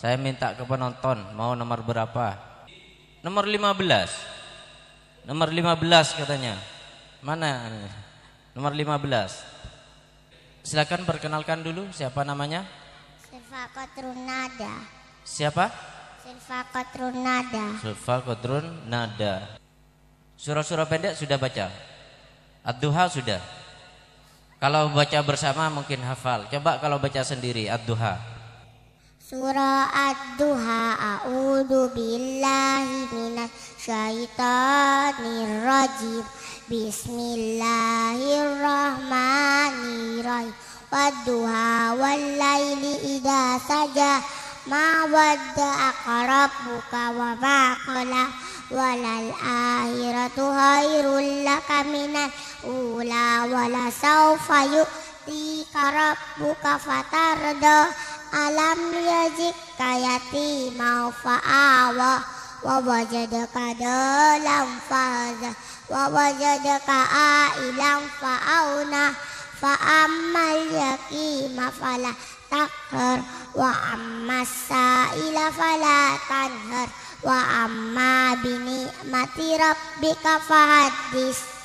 Saya minta ke penonton mau nomor berapa? Nomor 15. Nomor 15 katanya. Mana? Nomor 15. Silakan perkenalkan dulu siapa namanya? Silva Kotrunada. Siapa? Silva Kotrunada. Silva Kotrunada. Surah-surah pendek sudah baca? Ad-Duha sudah. Kalau baca bersama mungkin hafal. Coba kalau baca sendiri Ad-Duha. سورة الدهى أعوذ بالله من الشيطان الرجيم بسم الله الرحمن الرحيم والدهى والليل إذا سجى ما ودعك ربك وما قلى وللآخرة خير لك من الأولى ولسوف يؤتيك ربك فترضى alam yajik kayati mau fa'awa wa wajadaka dalam faza wa wajadaka ailam fa'auna fa'ammal yakima fala takhar wa ammasa ila fala tanhar wa amma bini mati rabbika fahadis